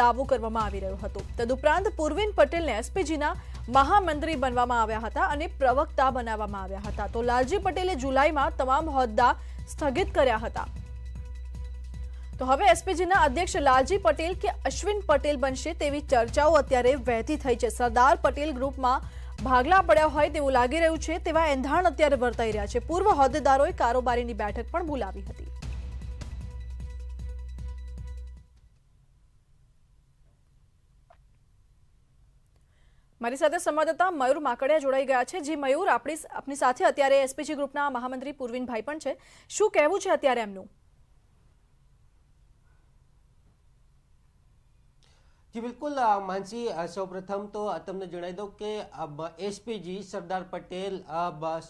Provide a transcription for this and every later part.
દાવો કરવામાં આવી રહ્યો હતો તદુપરાંત પૂર્વિન પટેલને એસપીજીના મહામંત્રી બનવામાં આવ્યા હતા અને પ્રવક્તા બનાવવામાં આવ્યા હતા તો લાલજી પટેલે જુલાઈમાં તમામ હોદ્દા સ્થગિત કર્યા હતા તો હવે એસપીજીના અધ્યક્ષ લાલજી પટેલ કે અશ્વિન પટેલ બનશે તેવી ચર્ચાઓ અત્યારે વહેતી થઈ છે સરદાર પટેલ ગ્રુપમાં ભાગલા પડ્યા હોય તેવું લાગી રહ્યું છે તેવા એંધાણ અત્યારે વર્તાઈ રહ્યા છે પૂર્વ હોદ્દેદારોએ કારોબારીની બેઠક પણ બોલાવી હતી મારી સાથે સંવાદદાતા મયુર માકડિયા જોડાઈ ગયા છે જે મયુર આપણી આપની સાથે અત્યારે એસપીજી ગ્રુપના મહામંત્રી પૂર્વિનભાઈ પણ છે શું કહેવું છે અત્યારે એમનું જી બિલકુલ માનસી સૌપ્રથમ તો તમને જણાવી દઉં કે એસપીજી સરદાર પટેલ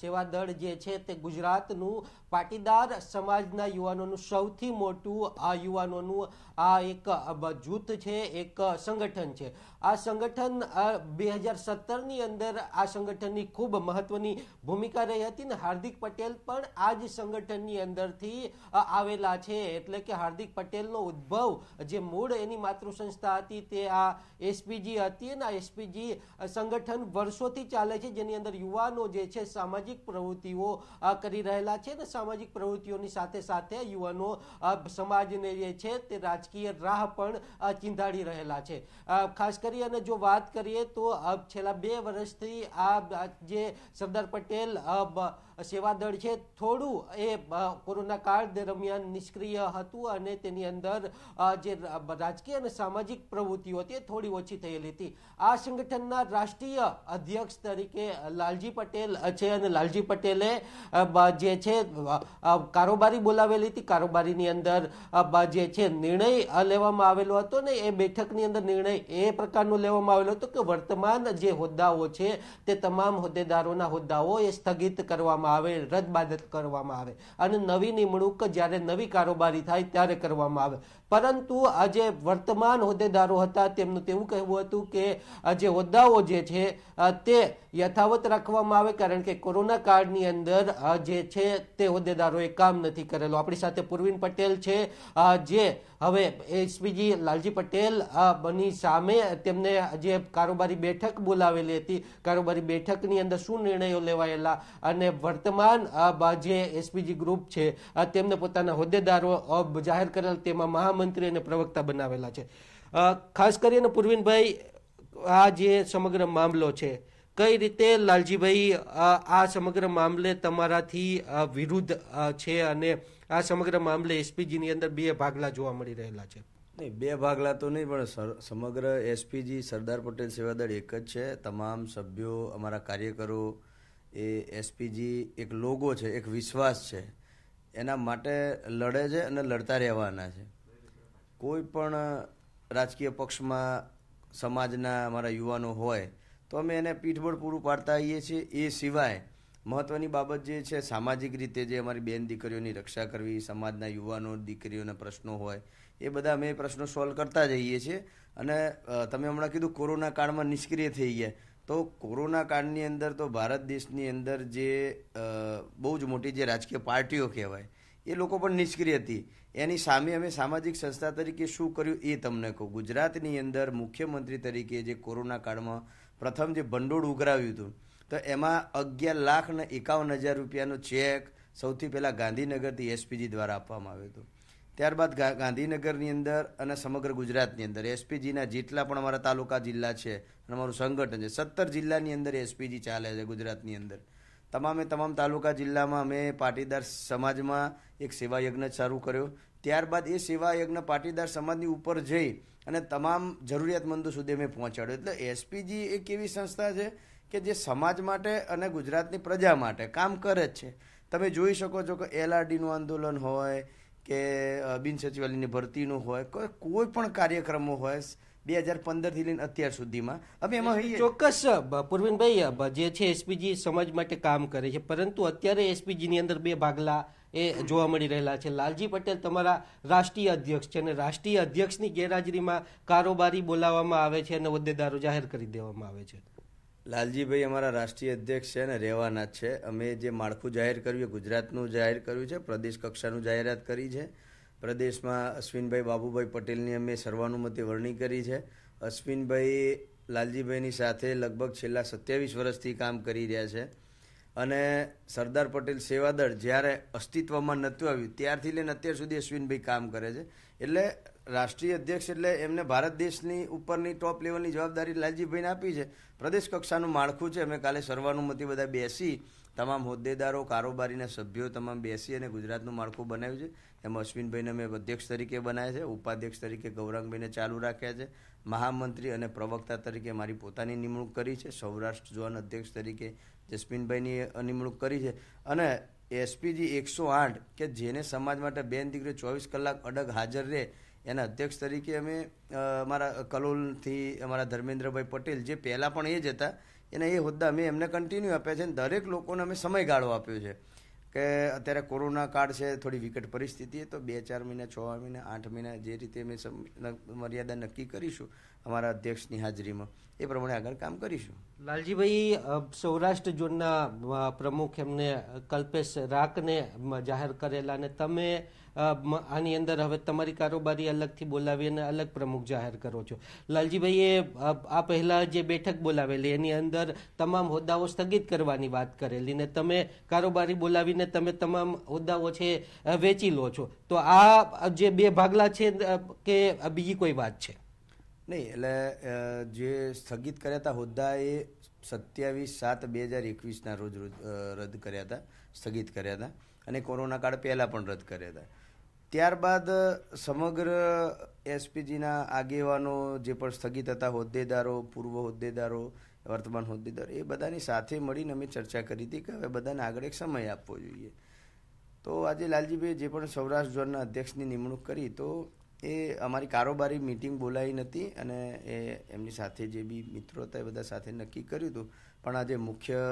સેવા દળ જે છે તે ગુજરાતનું પાટીદાર સમાજના યુવાનોનું સૌથી મોટું યુવાનોનું આ એક જૂથ છે એક સંગઠન છે આ સંગઠન બે હજાર સત્તરની અંદર આ સંગઠનની ખૂબ મહત્વની ભૂમિકા રહી હતી ને હાર્દિક પટેલ પણ આ જ સંગઠનની અંદરથી આવેલા છે એટલે કે હાર્દિક પટેલનો ઉદ્ભવ જે મૂળ એની માતૃ સંસ્થા હતી તે આ એસપીજી હતી અને આ એસપીજી સંગઠન વર્ષોથી ચાલે છે જેની અંદર યુવાનો જે છે સામાજિક પ્રવૃત્તિઓ કરી રહેલા છે ને સામાજિક પ્રવૃત્તિઓની સાથે સાથે યુવાનો સમાજને જે છે તે રાજકીય રાજકીય રાહ પણ ચિંધાડી રહેલા છે ખાસ કરી અને જો વાત કરીએ તો છેલ્લા બે વર્ષથી આ જે સરદાર પટેલ સેવાદળ છે થોડું એ કોરોના કાળ દરમિયાન નિષ્ક્રિય હતું અને તેની અંદર જે રાજકીય અને સામાજિક પ્રવૃત્તિઓ હતી થોડી ઓછી થયેલી હતી આ સંગઠનના રાષ્ટ્રીય અધ્યક્ષ તરીકે લાલજી પટેલ છે અને લાલજી પટેલે જે છે કારોબારી બોલાવેલી હતી કારોબારીની અંદર જે છે નિર્ણય નિર્ણય લેવામાં આવેલો હતો ને એ બેઠકની અંદર નિર્ણય એ પ્રકારનો લેવામાં આવેલો હતો કે વર્તમાન જે હોદ્દાઓ છે તે તમામ હોદ્દેદારોના હોદ્દાઓ એ સ્થગિત કરવામાં આવે રદબાદલ કરવામાં આવે અને નવી નિમણૂક જ્યારે નવી કારોબારી થાય ત્યારે કરવામાં આવે પરંતુ આજે વર્તમાન હોદ્દેદારો હતા તેમનું તેવું કહેવું હતું કે જે હોદ્દાઓ જે છે તે યથાવત રાખવામાં આવે કારણ કે કોરોના કાળની અંદર જે છે તે હોદ્દેદારોએ કામ નથી કરેલું આપણી સાથે પૂર્વીન પટેલ છે જે હવે હવે એસપીજી લાલજી પટેલ બની સામે તેમને જે કારોબારી બેઠક બોલાવેલી હતી કારોબારી બેઠકની અંદર શું નિર્ણયો લેવાયેલા અને વર્તમાન જે એસપીજી ગ્રુપ છે તેમને પોતાના હોદ્દેદારો જાહેર કરેલ તેમાં મહામંત્રી અને પ્રવક્તા બનાવેલા છે ખાસ કરીને પૂર્વિનભાઈ આ જે સમગ્ર મામલો છે કઈ રીતે લાલજીભાઈ આ સમગ્ર મામલે તમારાથી વિરુદ્ધ છે અને આ સમગ્ર મામલે એસપીજીની અંદર બે ભાગલા જોવા મળી રહેલા છે નહીં બે ભાગલા તો નહીં પણ સમગ્ર એસપીજી સરદાર પટેલ સેવા દળ એક જ છે તમામ સભ્યો અમારા કાર્યકરો એ એસપીજી એક લોગો છે એક વિશ્વાસ છે એના માટે લડે છે અને લડતા રહેવાના છે કોઈ પણ રાજકીય પક્ષમાં સમાજના અમારા યુવાનો હોય તો અમે એને પીઠબળ પૂરું પાડતા આવીએ છીએ એ સિવાય મહત્વની બાબત જે છે સામાજિક રીતે જે અમારી બેન દીકરીઓની રક્ષા કરવી સમાજના યુવાનો દીકરીઓના પ્રશ્નો હોય એ બધા અમે પ્રશ્નો સોલ્વ કરતા જઈએ છીએ અને તમે હમણાં કીધું કોરોના કાળમાં નિષ્ક્રિય થઈ ગયા તો કોરોના કાળની અંદર તો ભારત દેશની અંદર જે બહુ જ મોટી જે રાજકીય પાર્ટીઓ કહેવાય એ લોકો પણ નિષ્ક્રિય હતી એની સામે અમે સામાજિક સંસ્થા તરીકે શું કર્યું એ તમને કહું ગુજરાતની અંદર મુખ્યમંત્રી તરીકે જે કોરોના કાળમાં પ્રથમ જે ભંડોળ ઉઘરાવ્યું હતું તો એમાં અગિયાર લાખ ને એકાવન હજાર રૂપિયાનો ચેક સૌથી પહેલાં ગાંધીનગરથી એસપીજી દ્વારા આપવામાં આવ્યો હતો ત્યારબાદ ગાંધીનગરની અંદર અને સમગ્ર ગુજરાતની અંદર એસપીજીના જેટલા પણ અમારા તાલુકા જિલ્લા છે અને અમારું સંગઠન છે સત્તર જિલ્લાની અંદર એસપીજી ચાલે છે ગુજરાતની અંદર તમામે તમામ તાલુકા જિલ્લામાં અમે પાટીદાર સમાજમાં એક સેવાયજ્ઞ શરૂ કર્યો ત્યારબાદ એ સેવાયજ્ઞ પાટીદાર સમાજની ઉપર જઈ અને તમામ જરૂરિયાતમંદો સુધી અમે પહોંચાડ્યો એટલે એસપીજી એ કેવી સંસ્થા છે કે જે સમાજ માટે અને ગુજરાતની પ્રજા માટે કામ કરે જ છે તમે જોઈ શકો છો કે એલઆરડીનું આંદોલન હોય કે બિન સચિવાલયની ભરતીનું હોય કોઈ પણ કાર્યક્રમો હોય બે હજાર પંદરથી લઈને અત્યાર સુધીમાં અમે એમાં ચોક્કસ પૂર્વિનભાઈ જે છે એસપીજી સમાજ માટે કામ કરે છે પરંતુ અત્યારે એસપીજીની અંદર બે ભાગલા એ જોવા મળી રહેલા છે લાલજી પટેલ તમારા રાષ્ટ્રીય અધ્યક્ષ છે અને રાષ્ટ્રીય અધ્યક્ષની ગેરહાજરીમાં કારોબારી બોલાવવામાં આવે છે અને હોદ્દેદારો જાહેર કરી દેવામાં આવે છે લાલજીભાઈ અમારા રાષ્ટ્રીય અધ્યક્ષ છે અને રહેવાના છે અમે જે માળખું જાહેર કર્યું ગુજરાતનું જાહેર કર્યું છે પ્રદેશ કક્ષાનું જાહેરાત કરી છે પ્રદેશમાં અશ્વિનભાઈ બાબુભાઈ પટેલની અમે સર્વાનુમતિ વરણી કરી છે અશ્વિનભાઈ લાલજીભાઈની સાથે લગભગ છેલ્લા સત્યાવીસ વર્ષથી કામ કરી રહ્યા છે અને સરદાર પટેલ સેવાદળ જ્યારે અસ્તિત્વમાં નહોતું આવ્યું ત્યારથી લઈને અત્યાર સુધી અશ્વિનભાઈ કામ કરે છે એટલે રાષ્ટ્રીય અધ્યક્ષ એટલે એમને ભારત દેશની ઉપરની ટોપ લેવલની જવાબદારી લાલજીભાઈને આપી છે પ્રદેશ કક્ષાનું માળખું છે અમે કાલે સર્વાનુમતિ બધા બેસી તમામ હોદ્દેદારો કારોબારીના સભ્યો તમામ બેસી અને ગુજરાતનું માળખું બનાવ્યું છે એમ અશ્વિનભાઈને અમે અધ્યક્ષ તરીકે બનાવ્યા છે ઉપાધ્યક્ષ તરીકે ગૌરાંગભાઈને ચાલુ રાખ્યા છે મહામંત્રી અને પ્રવક્તા તરીકે મારી પોતાની નિમણૂક કરી છે સૌરાષ્ટ્ર ઝોન અધ્યક્ષ તરીકે જસ્મીનભાઈની નિમણૂક કરી છે અને એસપીજી એકસો આઠ કે જેને સમાજ માટે બેન દીકરી ચોવીસ કલાક અડગ હાજર રહે એના અધ્યક્ષ તરીકે અમે અમારા કલોલથી અમારા ધર્મેન્દ્રભાઈ પટેલ જે પહેલાં પણ એ જ હતા એને એ હોદ્દા અમે એમને કન્ટિન્યુ આપ્યા છે અને દરેક લોકોને અમે સમયગાળો આપ્યો છે કે અત્યારે કોરોના કાળ છે થોડી વિકટ પરિસ્થિતિ તો બે ચાર મહિના છ મહિના આઠ મહિના જે રીતે અમે મર્યાદા નક્કી કરીશું અમારા અધ્યક્ષની હાજરીમાં એ પ્રમાણે આગળ કામ કરીશું લાલજીભાઈ સૌરાષ્ટ્ર ઝોનના પ્રમુખ એમને કલ્પેશ રાકને જાહેર કરેલા અને તમે આની અંદર હવે તમારી કારોબારી અલગથી બોલાવી અને અલગ પ્રમુખ જાહેર કરો છો લાલજીભાઈએ આ પહેલાં જે બેઠક બોલાવેલી એની અંદર તમામ હોદ્દાઓ સ્થગિત કરવાની વાત કરેલી ને તમે કારોબારી બોલાવીને તમે તમામ હોદ્દાઓ છે વેચી લો છો તો આ જે બે ભાગલા છે કે બીજી કોઈ વાત છે નહીં એટલે જે સ્થગિત કર્યા હતા હોદ્દા એ સત્યાવીસ સાત બે હજાર એકવીસના રોજ રદ કર્યા હતા સ્થગિત કર્યા હતા અને કોરોના કાળ પહેલાં પણ રદ કર્યા હતા ત્યારબાદ સમગ્ર એસપીજીના આગેવાનો જે પણ સ્થગિત હતા હોદ્દેદારો પૂર્વ હોદ્દેદારો વર્તમાન હોદ્દેદારો એ બધાની સાથે મળીને અમે ચર્ચા કરી હતી કે હવે બધાને આગળ એક સમય આપવો જોઈએ તો આજે લાલજીભાઈ જે પણ સૌરાષ્ટ્ર ઝોનના અધ્યક્ષની નિમણૂક કરી તો એ અમારી કારોબારી મિટિંગ બોલાવી નથી અને એ એમની સાથે જે બી મિત્રો હતા એ બધા સાથે નક્કી કર્યું હતું પણ આજે મુખ્ય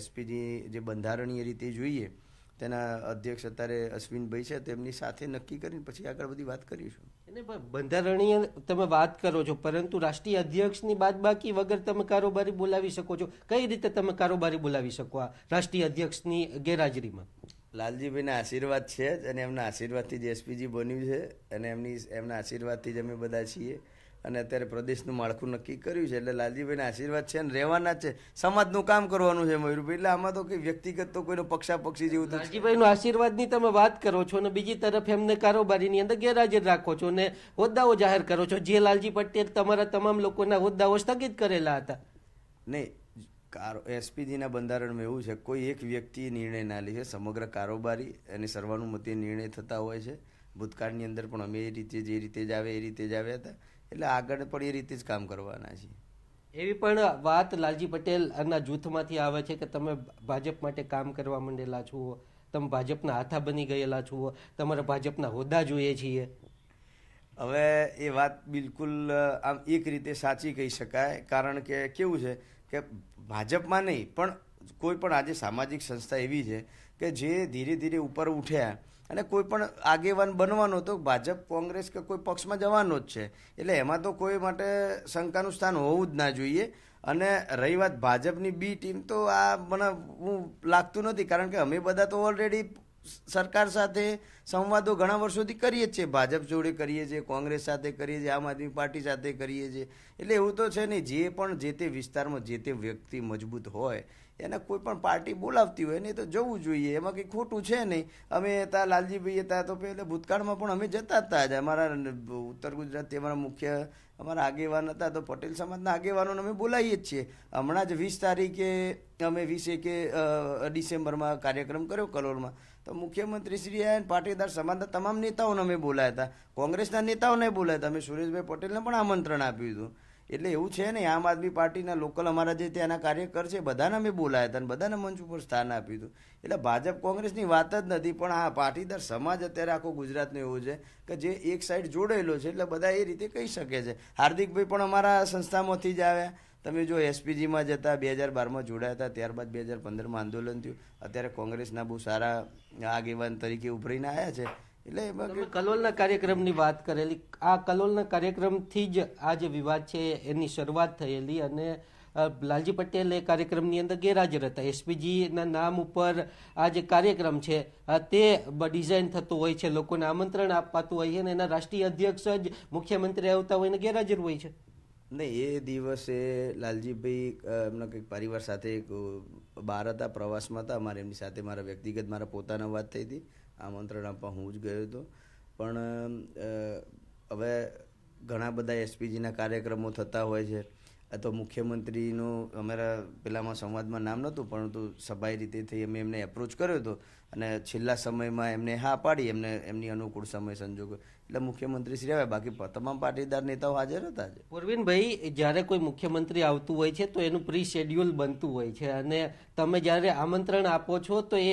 એસપીજી જે બંધારણીય રીતે જોઈએ તેના અધ્યક્ષ અત્યારે અશ્વિનભાઈ છે તેમની સાથે નક્કી કરીને પછી આગળ બધી વાત કરીશું એને બંધારણીય તમે વાત કરો છો પરંતુ રાષ્ટ્રીય અધ્યક્ષની બાદ બાકી વગર તમે કારોબારી બોલાવી શકો છો કઈ રીતે તમે કારોબારી બોલાવી શકો આ રાષ્ટ્રીય અધ્યક્ષની ગેરહાજરીમાં લાલજીભાઈના આશીર્વાદ છે જ અને એમના આશીર્વાદથી જ એસપીજી બન્યું છે અને એમની એમના આશીર્વાદથી જ અમે બધા છીએ અને અત્યારે પ્રદેશનું માળખું નક્કી કર્યું છે એટલે લાલજીભાઈના આશીર્વાદ છે અને રહેવાના છે સમાજનું કામ કરવાનું છે મયુરભાઈ એટલે આમાં તો કંઈ વ્યક્તિગત તો કોઈનો પક્ષાપક્ષી જેવું તો લાલજીભાઈનો આશીર્વાદની તમે વાત કરો છો અને બીજી તરફ એમને કારોબારીની અંદર ગેરહાજર રાખો છો અને હોદ્દાઓ જાહેર કરો છો જે લાલજી પટેલ તમારા તમામ લોકોના હોદ્દાઓ સ્થગિત કરેલા હતા નહીં કારો એસપીજીના બંધારણમાં એવું છે કોઈ એક વ્યક્તિએ નિર્ણય ના લે છે સમગ્ર કારોબારી અને સર્વાનુમતે નિર્ણય થતા હોય છે ભૂતકાળની અંદર પણ અમે એ રીતે જે રીતે જ આવે એ રીતે જ આવ્યા હતા એટલે આગળ પણ એ રીતે જ કામ કરવાના છે એવી પણ વાત લાલજી પટેલ પટેલના જૂથમાંથી આવે છે કે તમે ભાજપ માટે કામ કરવા માંડેલા છો તમે ભાજપના હાથા બની ગયેલા છો તમારે ભાજપના હોદ્દા જોઈએ છીએ હવે એ વાત બિલકુલ આમ એક રીતે સાચી કહી શકાય કારણ કે કેવું છે કે ભાજપમાં નહીં પણ કોઈ પણ આજે સામાજિક સંસ્થા એવી છે કે જે ધીરે ધીરે ઉપર ઉઠ્યા અને કોઈ પણ આગેવાન બનવાનો તો ભાજપ કોંગ્રેસ કે કોઈ પક્ષમાં જવાનો જ છે એટલે એમાં તો કોઈ માટે શંકાનું સ્થાન હોવું જ ના જોઈએ અને રહી વાત ભાજપની બી ટીમ તો આ મને હું લાગતું નથી કારણ કે અમે બધા તો ઓલરેડી સરકાર સાથે સંવાદો ઘણા વર્ષોથી કરીએ જ છીએ ભાજપ જોડે કરીએ છીએ કોંગ્રેસ સાથે કરીએ છીએ આમ આદમી પાર્ટી સાથે કરીએ છીએ એટલે એવું તો છે નહીં જે પણ જે તે વિસ્તારમાં જે તે વ્યક્તિ મજબૂત હોય એને કોઈ પણ પાર્ટી બોલાવતી હોય ને તો જવું જોઈએ એમાં કંઈ ખોટું છે નહીં અમે ત્યાં લાલજીભાઈએ ત્યાં તો એટલે ભૂતકાળમાં પણ અમે જતા હતા જ અમારા ઉત્તર ગુજરાતથી અમારા મુખ્ય અમારા આગેવાન હતા તો પટેલ સમાજના આગેવાનોને અમે બોલાવીએ જ છીએ હમણાં જ વીસ તારીખે અમે વીસ એકે ડિસેમ્બરમાં કાર્યક્રમ કર્યો કલોલમાં તો મુખ્યમંત્રી શ્રી અને પાટીદાર સમાજના તમામ નેતાઓને અમે બોલાયા હતા કોંગ્રેસના નેતાઓને બોલાયા હતા અમે સુરેશભાઈ પટેલને પણ આમંત્રણ આપ્યું હતું એટલે એવું છે ને આમ આદમી પાર્ટીના લોકલ અમારા જે ત્યાંના કાર્યકર છે બધાને અમે બોલાયા હતા અને બધાને મંચ ઉપર સ્થાન આપ્યું હતું એટલે ભાજપ કોંગ્રેસની વાત જ નથી પણ આ પાટીદાર સમાજ અત્યારે આખો ગુજરાતનો એવો છે કે જે એક સાઈડ જોડાયેલો છે એટલે બધા એ રીતે કહી શકે છે હાર્દિકભાઈ પણ અમારા સંસ્થામાંથી જ આવ્યા તમે જો એસપીજીમાં જતા બે હજાર બારમાં જોડાયા હતા ત્યારબાદ બે હજાર પંદરમાં આંદોલન થયું અત્યારે કોંગ્રેસના બહુ સારા આગેવાન તરીકે ઉભરીને આવ્યા છે એટલે એમાં કલોલના કાર્યક્રમની વાત કરેલી આ કલોલના કાર્યક્રમથી જ આ જે વિવાદ છે એની શરૂઆત થયેલી અને લાલજી પટેલ એ કાર્યક્રમની અંદર ગેરહાજર હતા એસપીજીના નામ ઉપર આ જે કાર્યક્રમ છે તે ડિઝાઇન થતું હોય છે લોકોને આમંત્રણ આપવાતું હોય છે અને એના રાષ્ટ્રીય અધ્યક્ષ જ મુખ્યમંત્રી આવતા હોય ને ગેરહાજર હોય છે ને એ દિવસે લાલજીભાઈ એમના કંઈક પરિવાર સાથે બહાર હતા પ્રવાસમાં હતા અમારે એમની સાથે મારા વ્યક્તિગત મારા પોતાના વાત થઈ હતી આમંત્રણ આપવા હું જ ગયો હતો પણ હવે ઘણા બધા એસપીજીના કાર્યક્રમો થતા હોય છે અથવા મુખ્યમંત્રીનું અમારા પેલામાં સંવાદમાં નામ નહોતું પરંતુ સભાઈ રીતે થઈ અમે એમને એપ્રોચ કર્યો હતો અને છેલ્લા સમયમાં એમને હા પાડી એમને એમની અનુકૂળ સમય સંજોગો એટલે મુખ્યમંત્રી શ્રી આવ્યા બાકી તમામ પાટીદાર નેતાઓ હાજર હતા જ પૂર્વીનભાઈ જ્યારે કોઈ મુખ્યમંત્રી આવતું હોય છે તો એનું પ્રી શેડ્યુલ બનતું હોય છે અને તમે જ્યારે આમંત્રણ આપો છો તો એ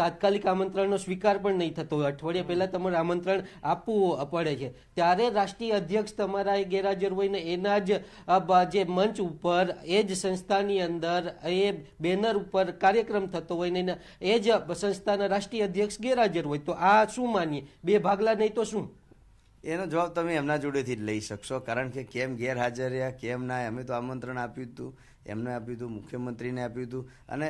તાત્કાલિક આમંત્રણનો સ્વીકાર પણ નહીં થતો હોય અઠવાડિયા પહેલાં તમારે આમંત્રણ આપવું પડે છે ત્યારે રાષ્ટ્રીય અધ્યક્ષ તમારા એ ગેરહાજર હોય ને એના જ જે મંચ ઉપર એ જ સંસ્થાની અંદર એ બેનર ઉપર કાર્યક્રમ થતો હોય ને એ જ સંસ્થાના રાષ્ટ્રીય અધ્યક્ષ ગેરહાજર હોય તો આ શું માનીએ બે ભાગલા નહીં તો શું એનો જવાબ તમે એમના જોડેથી જ લઈ શકશો કારણ કે કેમ ગેરહાજર રહ્યા કેમ ના અમે તો આમંત્રણ આપ્યું હતું એમને આપ્યું હતું મુખ્યમંત્રીને આપ્યું હતું અને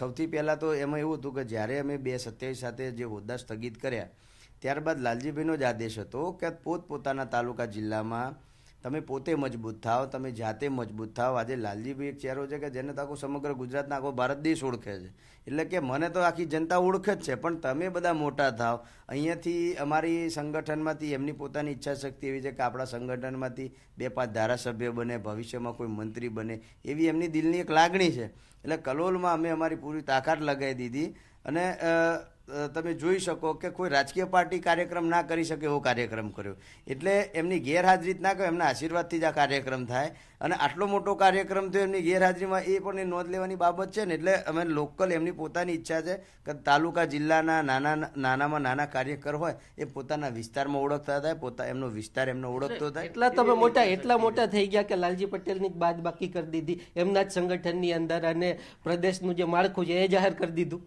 સૌથી પહેલાં તો એમાં એવું હતું કે જ્યારે અમે બે સત્યાવીસ સાથે જે હોદ્દા સ્થગિત કર્યા ત્યારબાદ લાલજીભાઈનો જ આદેશ હતો કે પોતપોતાના તાલુકા જિલ્લામાં તમે પોતે મજબૂત થાઓ તમે જાતે મજબૂત થાઓ આજે લાલજીભાઈ એક ચહેરો છે કે જેને તો આખું સમગ્ર ગુજરાતના આખો ભારત દેશ ઓળખે છે એટલે કે મને તો આખી જનતા ઓળખે જ છે પણ તમે બધા મોટા થાવ અહીંયાથી અમારી સંગઠનમાંથી એમની પોતાની ઈચ્છા શક્તિ એવી છે કે આપણા સંગઠનમાંથી બે પાંચ ધારાસભ્ય બને ભવિષ્યમાં કોઈ મંત્રી બને એવી એમની દિલની એક લાગણી છે એટલે કલોલમાં અમે અમારી પૂરી તાકાત લગાવી દીધી અને તમે જોઈ શકો કે કોઈ રાજકીય પાર્ટી કાર્યક્રમ ના કરી શકે એવો કાર્યક્રમ કર્યો એટલે એમની ગેરહાજરી ના કહે એમના આશીર્વાદથી જ આ કાર્યક્રમ થાય અને આટલો મોટો કાર્યક્રમ થયો એમની ગેરહાજરીમાં એ પણ એ નોંધ લેવાની બાબત છે ને એટલે અમે લોકલ એમની પોતાની ઈચ્છા છે કે તાલુકા જિલ્લાના નાના નાનામાં નાના કાર્યકર હોય એ પોતાના વિસ્તારમાં ઓળખતા થાય પોતા એમનો વિસ્તાર એમનો ઓળખતો થાય એટલા તમે મોટા એટલા મોટા થઈ ગયા કે લાલજી પટેલની બાદ બાકી કરી દીધી એમના જ સંગઠનની અંદર અને પ્રદેશનું જે માળખું છે એ જાહેર કરી દીધું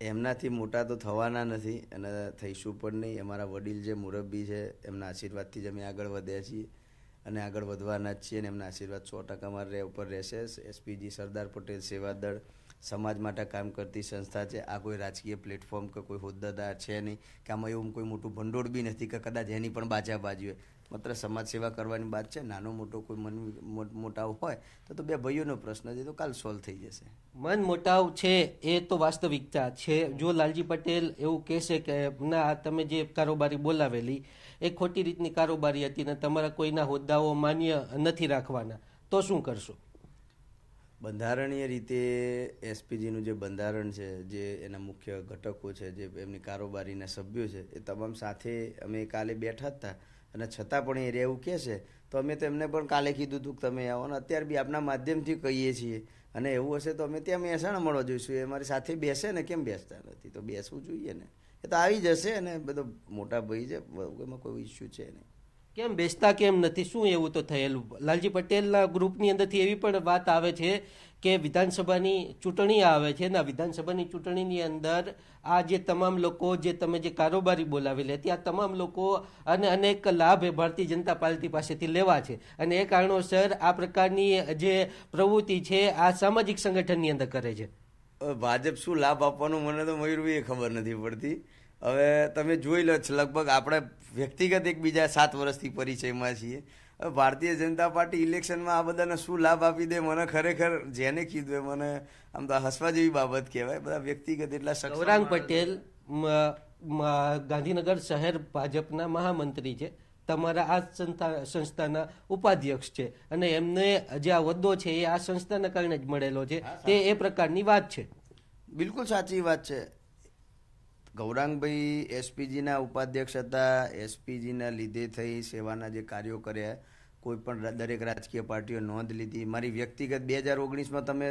એમનાથી મોટા તો થવાના નથી અને થઈશું પણ નહીં અમારા વડીલ જે મુરબ્બી છે એમના આશીર્વાદથી જ અમે આગળ વધ્યા છીએ અને આગળ વધવાના જ છીએ અને એમના આશીર્વાદ સો ટકા રહે ઉપર રહેશે એસપીજી સરદાર પટેલ સેવા દળ સમાજ માટે કામ કરતી સંસ્થા છે આ કોઈ રાજકીય પ્લેટફોર્મ કે કોઈ હોદ્દેદાર છે નહીં કે આમાં એવું કોઈ મોટું ભંડોળ બી નથી કે કદાચ એની પણ બાજા બાજી હોય માત્ર સમાજ સેવા કરવાની વાત છે નાનો મોટો કોઈ મન મોટાવ હોય તો તો બે ભાઈઓનો પ્રશ્ન છે તો કાલ સોલ્વ થઈ જશે મન મોટાવ છે એ તો વાસ્તવિકતા છે જો લાલજી પટેલ એવું કહેશે કે ના તમે જે કારોબારી બોલાવેલી એ ખોટી રીતની કારોબારી હતી ને તમારા કોઈના હોદ્દાઓ માન્ય નથી રાખવાના તો શું કરશો બંધારણીય રીતે એસપીજીનું જે બંધારણ છે જે એના મુખ્ય ઘટકો છે જે એમની કારોબારીના સભ્યો છે એ તમામ સાથે અમે કાલે બેઠા હતા અને છતાં પણ એ રહેવું કહે છે તો અમે તો એમને પણ કાલે કીધું હતું કે તમે આવો ને અત્યારે બી આપના માધ્યમથી કહીએ છીએ અને એવું હશે તો અમે ત્યાં મહેસાણા મળવા જઈશું એ મારી સાથે બેસે ને કેમ બેસતા નથી તો બેસવું જોઈએ ને એ તો આવી જશે અને બધો મોટા ભાઈ છે એમાં કોઈ ઇસ્યુ છે નહીં કેમ બેસતા કેમ નથી શું એવું તો થયેલું લાલજી પટેલના ગ્રુપની અંદરથી એવી પણ વાત આવે છે કે વિધાનસભાની ચૂંટણી આવે છે ને વિધાનસભાની ચૂંટણીની અંદર આ જે તમામ લોકો જે તમે જે કારોબારી બોલાવેલા તે આ તમામ લોકો અને અનેક લાભ એ ભારતીય જનતા પાર્ટી પાસેથી લેવા છે અને એ કારણોસર આ પ્રકારની જે પ્રવૃત્તિ છે આ સામાજિક સંગઠનની અંદર કરે છે ભાજપ શું લાભ આપવાનું મને તો મયુરભાઈ ખબર નથી પડતી હવે તમે જોઈ લો લગભગ આપણે વ્યક્તિગત એકબીજા સાત વર્ષથી પરિચયમાં છીએ ભારતીય જનતા પાર્ટી ઇલેક્શનમાં આ બધાને શું લાભ આપી દે મને ખરેખર જેને કીધું એ મને આમ તો હસવા જેવી બાબત કહેવાય બધા વ્યક્તિગત એટલા ગૌરાંગ પટેલ ગાંધીનગર શહેર ભાજપના મહામંત્રી છે તમારા આ સંસ્થા સંસ્થાના ઉપાધ્યક્ષ છે અને એમને જે આ હોદ્દો છે એ આ સંસ્થાના કારણે જ મળેલો છે તે એ પ્રકારની વાત છે બિલકુલ સાચી વાત છે ગૌરાંગભાઈ એસપીજીના ઉપાધ્યક્ષ હતા એસપીજીના લીધે થઈ સેવાના જે કાર્યો કર્યા કોઈપણ દરેક રાજકીય પાર્ટીઓ નોંધ લીધી મારી વ્યક્તિગત બે હજાર ઓગણીસમાં તમે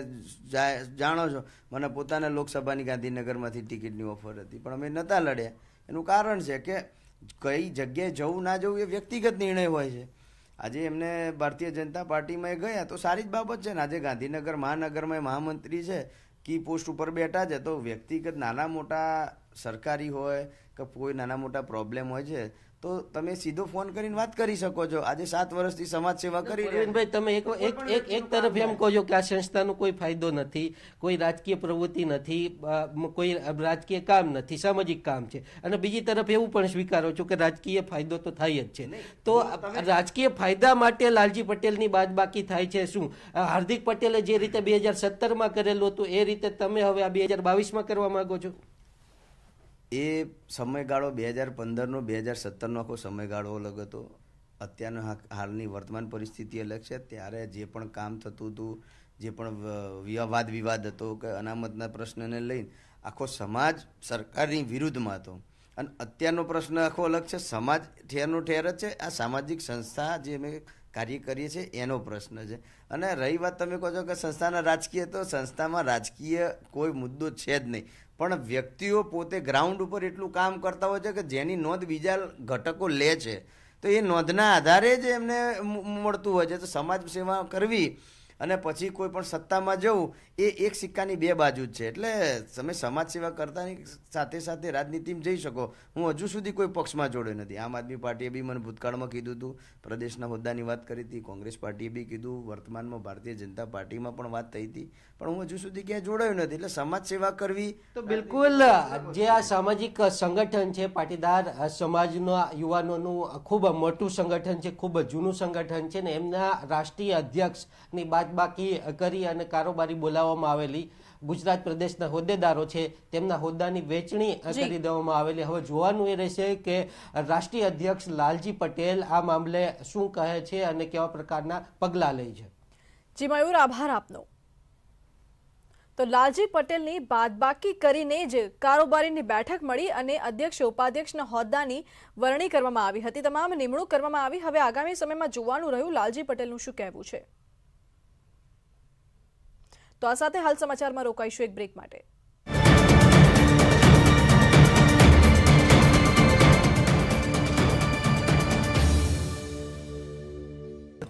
જાણો છો મને પોતાને લોકસભાની ગાંધીનગરમાંથી ટિકિટની ઓફર હતી પણ અમે નહોતા લડ્યા એનું કારણ છે કે કઈ જગ્યાએ જવું ના જવું એ વ્યક્તિગત નિર્ણય હોય છે આજે એમને ભારતીય જનતા પાર્ટીમાં એ ગયા તો સારી જ બાબત છે ને આજે ગાંધીનગર મહાનગરમાં મહામંત્રી છે કી પોસ્ટ ઉપર બેઠા છે તો વ્યક્તિગત નાના મોટા સરકારી હોય કે કોઈ નાના મોટા પ્રોબ્લેમ હોય છે તો તમે સીધો ફોન કરીને વાત કરી શકો છો આજે સાત વર્ષથી સમાજ સેવા કરી ભાઈ તમે એક એક એક તરફ એમ કહો છો કે આ સંસ્થાનો કોઈ ફાયદો નથી કોઈ રાજકીય પ્રવૃત્તિ નથી કોઈ રાજકીય કામ નથી સામાજિક કામ છે અને બીજી તરફ એવું પણ સ્વીકારો છો કે રાજકીય ફાયદો તો થાય જ છે તો રાજકીય ફાયદા માટે લાલજી પટેલની બાદ બાકી થાય છે શું હાર્દિક પટેલે જે રીતે બે હજાર સત્તરમાં કરેલું હતું એ રીતે તમે હવે આ બે હજાર બાવીસમાં કરવા માગો છો એ સમયગાળો બે હજાર પંદરનો બે હજાર સત્તરનો આખો સમયગાળો અલગ હતો અત્યારનો હાલની વર્તમાન પરિસ્થિતિ અલગ છે ત્યારે જે પણ કામ થતું હતું જે પણ વિવાદ વિવાદ હતો કે અનામતના પ્રશ્નને લઈને આખો સમાજ સરકારની વિરુદ્ધમાં હતો અને અત્યારનો પ્રશ્ન આખો અલગ છે સમાજ ઠેરનો ઠેર જ છે આ સામાજિક સંસ્થા જે અમે કાર્ય કરીએ છીએ એનો પ્રશ્ન છે અને રહી વાત તમે કહો છો કે સંસ્થાના રાજકીય તો સંસ્થામાં રાજકીય કોઈ મુદ્દો છે જ નહીં પણ વ્યક્તિઓ પોતે ગ્રાઉન્ડ ઉપર એટલું કામ કરતા હોય છે કે જેની નોંધ બીજા ઘટકો લે છે તો એ નોંધના આધારે જ એમને મળતું હોય છે તો સમાજ સેવા કરવી અને પછી કોઈ પણ સત્તામાં જવું એ એક સિક્કાની બે બાજુ જ છે એટલે તમે સમાજ સેવા કરતાની સાથે સાથે રાજનીતિમાં જઈ શકો હું હજુ સુધી કોઈ પક્ષમાં જોડ્યો નથી આમ આદમી પાર્ટીએ બી મને ભૂતકાળમાં કીધું હતું પ્રદેશના હોદ્દાની વાત કરી હતી કોંગ્રેસ પાર્ટીએ બી કીધું વર્તમાનમાં ભારતીય જનતા પાર્ટીમાં પણ વાત થઈ હતી પણ હું હજુ સુધી ક્યાંય જોડાયો નથી એટલે સમાજ સેવા કરવી તો બિલકુલ જે આ સામાજિક સંગઠન છે પાટીદાર સમાજના યુવાનોનું ખૂબ મોટું સંગઠન છે ખૂબ જૂનું સંગઠન છે ને એમના રાષ્ટ્રીય અધ્યક્ષની બાદ બાદબાકી કરી અને કારોબારી બોલાવવામાં આવેલી ગુજરાત પ્રદેશના હોદ્દેદારો છે તેમના હોદ્દાની વેચણી કરી દેવામાં આવેલી હવે જોવાનું એ રહેશે કે રાષ્ટ્રીય અધ્યક્ષ લાલજી પટેલ આ મામલે શું કહે છે અને કેવા પ્રકારના પગલાં લે છે જી મયુર આભાર આપનો તો લાલજી પટેલની બાદબાકી કરીને જ કારોબારીની બેઠક મળી અને અધ્યક્ષ ઉપાધ્યક્ષના હોદ્દાની વરણી કરવામાં આવી હતી તમામ નિમણૂક કરવામાં આવી હવે આગામી સમયમાં જોવાનું રહ્યું લાલજી પટેલનું શું કહેવું છે તો આ સાથે હાલ સમાચારમાં રોકાઈશું એક બ્રેક માટે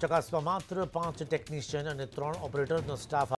ચકાસવા માત્ર પાંચ ટેકનિશિયન અને ત્રણ ઓપરેટરનો સ્ટાફ